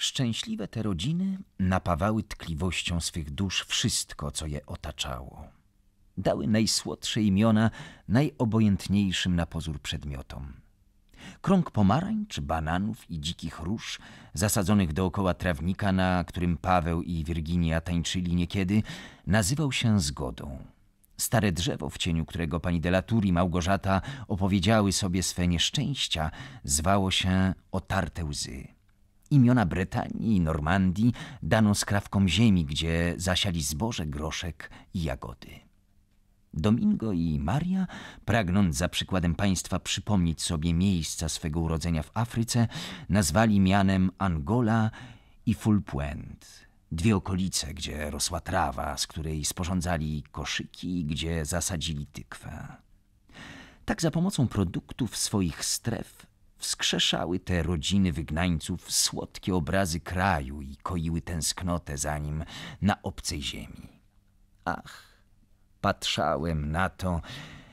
Szczęśliwe te rodziny napawały tkliwością swych dusz wszystko, co je otaczało. Dały najsłodsze imiona najobojętniejszym na pozór przedmiotom. Krąg pomarańcz, bananów i dzikich róż, zasadzonych dookoła trawnika, na którym Paweł i Wirginia tańczyli niekiedy, nazywał się zgodą. Stare drzewo, w cieniu którego pani Delatur i Małgorzata opowiedziały sobie swe nieszczęścia, zwało się Otarte Łzy imiona Brytanii i Normandii dano skrawkom ziemi, gdzie zasiali zboże, groszek i jagody. Domingo i Maria, pragnąc za przykładem państwa przypomnieć sobie miejsca swego urodzenia w Afryce, nazwali mianem Angola i Fulpuent. Dwie okolice, gdzie rosła trawa, z której sporządzali koszyki, gdzie zasadzili tykwę. Tak za pomocą produktów swoich stref wskrzeszały te rodziny wygnańców słodkie obrazy kraju i koiły tęsknotę za nim na obcej ziemi. Ach, patrzałem na to,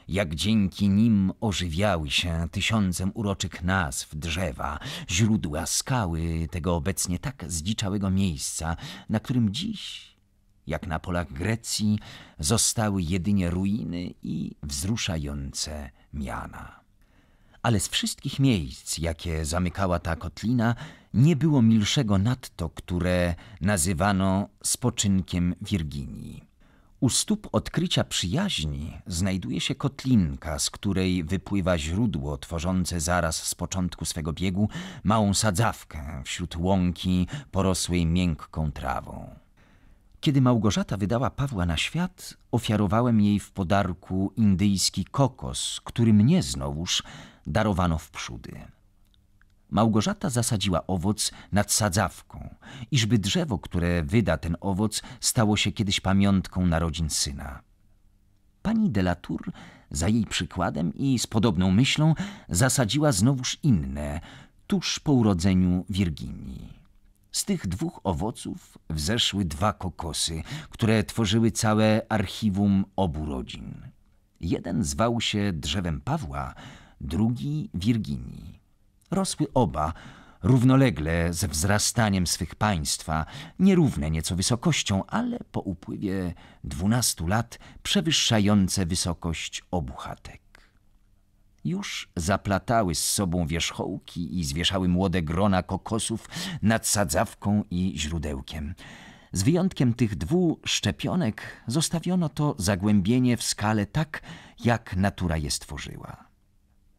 jak dzięki nim ożywiały się tysiącem uroczych nazw drzewa, źródła, skały tego obecnie tak zdziczałego miejsca, na którym dziś, jak na polach Grecji, zostały jedynie ruiny i wzruszające miana ale z wszystkich miejsc, jakie zamykała ta kotlina, nie było milszego nadto, które nazywano spoczynkiem Wirginii. U stóp odkrycia przyjaźni znajduje się kotlinka, z której wypływa źródło tworzące zaraz z początku swego biegu małą sadzawkę wśród łąki porosłej miękką trawą. Kiedy Małgorzata wydała Pawła na świat, ofiarowałem jej w podarku indyjski kokos, który mnie znowuż darowano w przódy. Małgorzata zasadziła owoc nad sadzawką, iżby drzewo, które wyda ten owoc, stało się kiedyś pamiątką narodzin syna. Pani Delatour za jej przykładem i z podobną myślą zasadziła znowuż inne, tuż po urodzeniu Wirginii. Z tych dwóch owoców wzeszły dwa kokosy, które tworzyły całe archiwum obu rodzin. Jeden zwał się drzewem Pawła, drugi Wirginii. Rosły oba, równolegle ze wzrastaniem swych państwa, nierówne nieco wysokością, ale po upływie dwunastu lat przewyższające wysokość obu chatek. Już zaplatały z sobą wierzchołki i zwieszały młode grona kokosów nad sadzawką i źródełkiem. Z wyjątkiem tych dwóch szczepionek zostawiono to zagłębienie w skale tak, jak natura je stworzyła.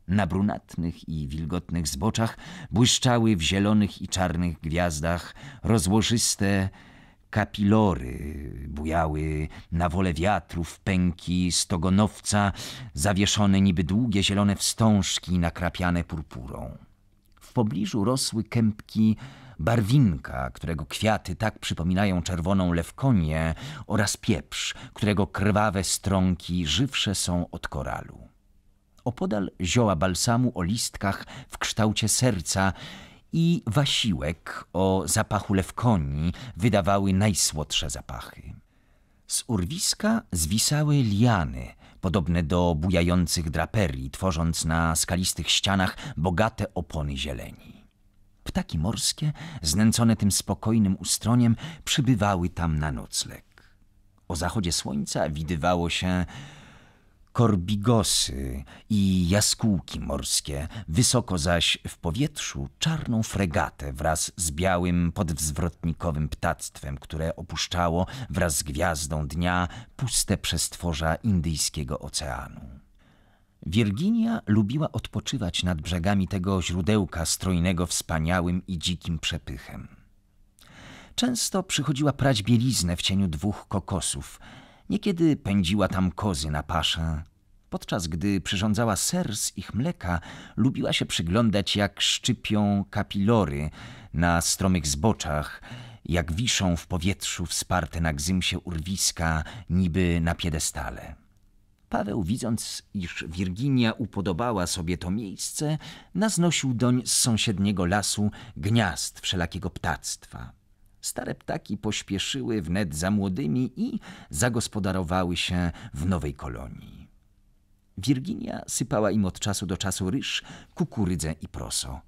Na brunatnych i wilgotnych zboczach błyszczały w zielonych i czarnych gwiazdach rozłożyste kapilory, bujały na wolę wiatrów pęki stogonowca, zawieszone niby długie zielone wstążki nakrapiane purpurą. W pobliżu rosły kępki barwinka, którego kwiaty tak przypominają czerwoną lewkonię oraz pieprz, którego krwawe strąki żywsze są od koralu opodal zioła balsamu o listkach w kształcie serca i wasiłek o zapachu lewkoni wydawały najsłodsze zapachy. Z urwiska zwisały liany, podobne do bujających draperii, tworząc na skalistych ścianach bogate opony zieleni. Ptaki morskie, znęcone tym spokojnym ustroniem, przybywały tam na nocleg. O zachodzie słońca widywało się korbigosy i jaskółki morskie, wysoko zaś w powietrzu czarną fregatę wraz z białym podwzwrotnikowym ptactwem, które opuszczało wraz z gwiazdą dnia puste przestworza indyjskiego oceanu. Wirginia lubiła odpoczywać nad brzegami tego źródełka strojnego wspaniałym i dzikim przepychem. Często przychodziła prać bieliznę w cieniu dwóch kokosów – Niekiedy pędziła tam kozy na paszę. Podczas gdy przyrządzała ser z ich mleka, lubiła się przyglądać, jak szczypią kapilory na stromych zboczach, jak wiszą w powietrzu wsparte na gzymsie urwiska, niby na piedestale. Paweł, widząc, iż Wirginia upodobała sobie to miejsce, naznosił doń z sąsiedniego lasu gniazd wszelakiego ptactwa. Stare ptaki pośpieszyły wnet za młodymi i zagospodarowały się w nowej kolonii. Wirginia sypała im od czasu do czasu ryż, kukurydzę i proso.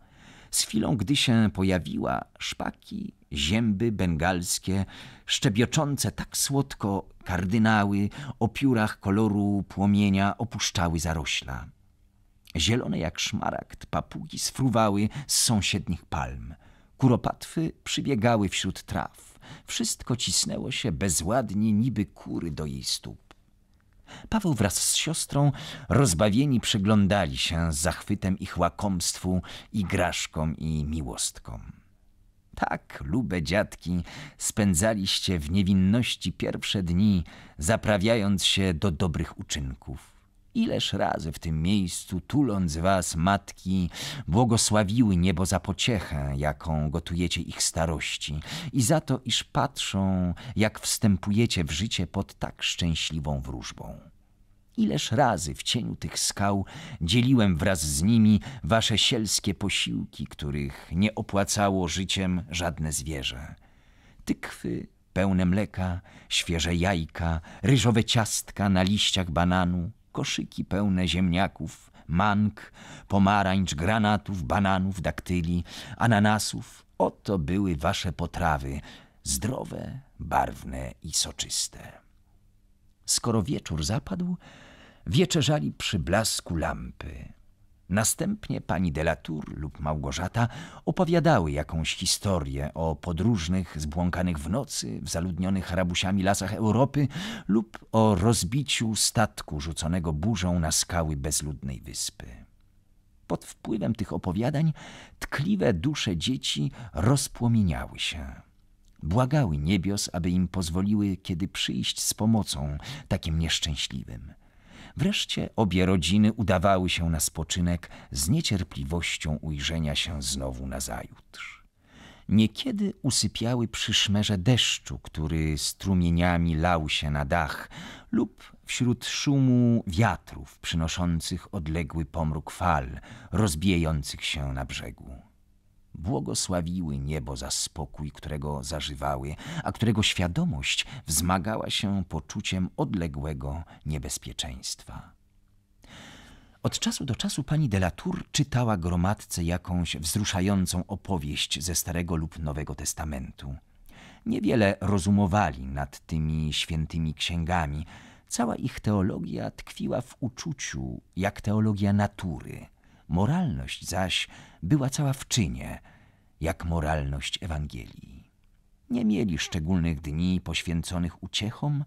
Z chwilą, gdy się pojawiła, szpaki, zięby bengalskie, szczebioczące tak słodko kardynały o piórach koloru płomienia opuszczały zarośla. Zielone jak szmaragd papugi sfruwały z sąsiednich palm – Kuropatwy przybiegały wśród traw. Wszystko cisnęło się bezładnie, niby kury do jej stóp. Paweł wraz z siostrą rozbawieni przyglądali się z zachwytem ich łakomstwu, igraszkom i miłostkom. Tak, lube dziadki, spędzaliście w niewinności pierwsze dni, zaprawiając się do dobrych uczynków. Ileż razy w tym miejscu, tuląc was, matki, błogosławiły niebo za pociechę, jaką gotujecie ich starości i za to, iż patrzą, jak wstępujecie w życie pod tak szczęśliwą wróżbą. Ileż razy w cieniu tych skał dzieliłem wraz z nimi wasze sielskie posiłki, których nie opłacało życiem żadne zwierzę. Tykwy pełne mleka, świeże jajka, ryżowe ciastka na liściach bananu – koszyki pełne ziemniaków, mank, pomarańcz, granatów, bananów, daktyli, ananasów. Oto były wasze potrawy, zdrowe, barwne i soczyste. Skoro wieczór zapadł, wieczerzali przy blasku lampy. Następnie pani Delatour lub Małgorzata opowiadały jakąś historię o podróżnych zbłąkanych w nocy w zaludnionych rabusiami lasach Europy lub o rozbiciu statku rzuconego burzą na skały bezludnej wyspy. Pod wpływem tych opowiadań tkliwe dusze dzieci rozpłomieniały się. Błagały niebios, aby im pozwoliły kiedy przyjść z pomocą takim nieszczęśliwym. Wreszcie obie rodziny udawały się na spoczynek z niecierpliwością ujrzenia się znowu nazajutrz. Niekiedy usypiały przy szmerze deszczu, który strumieniami lał się na dach, lub wśród szumu wiatrów przynoszących odległy pomruk fal, rozbijających się na brzegu błogosławiły niebo za spokój, którego zażywały, a którego świadomość wzmagała się poczuciem odległego niebezpieczeństwa. Od czasu do czasu pani Delatour czytała gromadce jakąś wzruszającą opowieść ze Starego lub Nowego Testamentu. Niewiele rozumowali nad tymi świętymi księgami. Cała ich teologia tkwiła w uczuciu, jak teologia natury. Moralność zaś była cała w czynie, jak moralność Ewangelii. Nie mieli szczególnych dni poświęconych uciechom,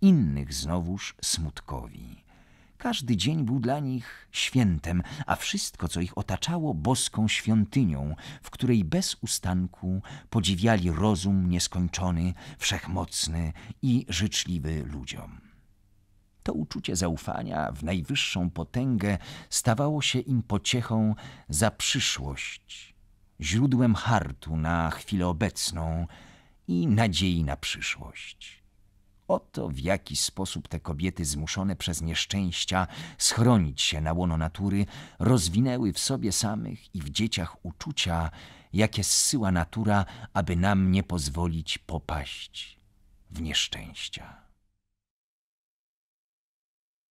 innych znowuż smutkowi. Każdy dzień był dla nich świętem, a wszystko, co ich otaczało, boską świątynią, w której bez ustanku podziwiali rozum nieskończony, wszechmocny i życzliwy ludziom to uczucie zaufania w najwyższą potęgę stawało się im pociechą za przyszłość, źródłem hartu na chwilę obecną i nadziei na przyszłość. Oto w jaki sposób te kobiety zmuszone przez nieszczęścia schronić się na łono natury rozwinęły w sobie samych i w dzieciach uczucia, jakie zsyła natura, aby nam nie pozwolić popaść w nieszczęścia.